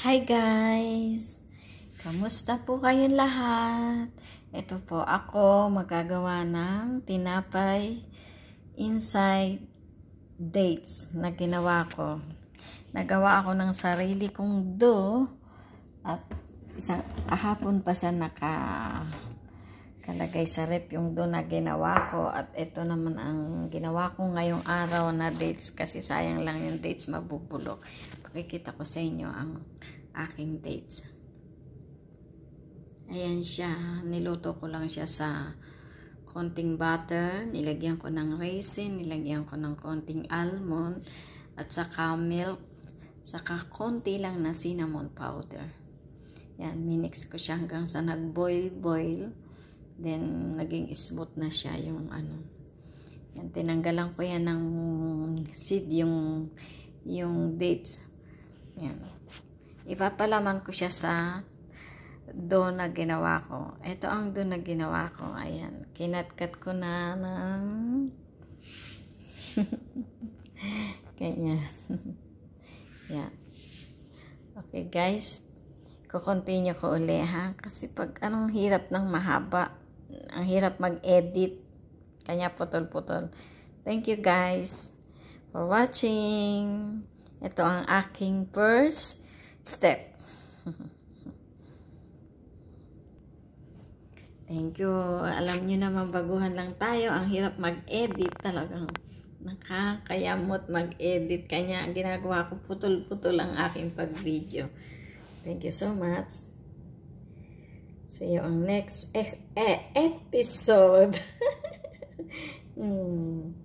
Hi guys! Kamusta po kayong lahat? Ito po ako magagawa ng tinapay inside dates na ginawa ko. Nagawa ako ng sarili kong dough at isang kahapon pa siya naka Nalagay sa rep yung doon na ginawa ko at ito naman ang ginawa ko ngayong araw na dates kasi sayang lang yung dates mabubulok. Pakikita ko sa inyo ang aking dates. Ayan siya. Niluto ko lang siya sa konting butter. Nilagyan ko ng raisin. Nilagyan ko ng konting almond. At saka milk. Saka konti lang na cinnamon powder. Yan, minix ko siya hanggang sa nag-boil-boil. Then, naging smooth na siya yung ano. Yan, tinanggalan ko yan ng seed, yung, yung dates. Yan. Ipapalaman ko siya sa do na ginawa ko. Ito ang do na ginawa ko. Ayan. Kinatkat ko na ng... Ganyan. Yan. Okay, guys. ko continue ko uli, ha? Kasi pag anong hirap ng mahaba, ang hirap mag-edit. Kanya putol-putol. Thank you guys for watching. Ito ang aking first step. Thank you. Alam nyo naman, baguhan lang tayo. Ang hirap mag-edit talagang nakakayamot mag-edit. Kanya, ginagawa ko, putol-putol ang aking pag-video. Thank you so much. See you on next e e episode. hmm.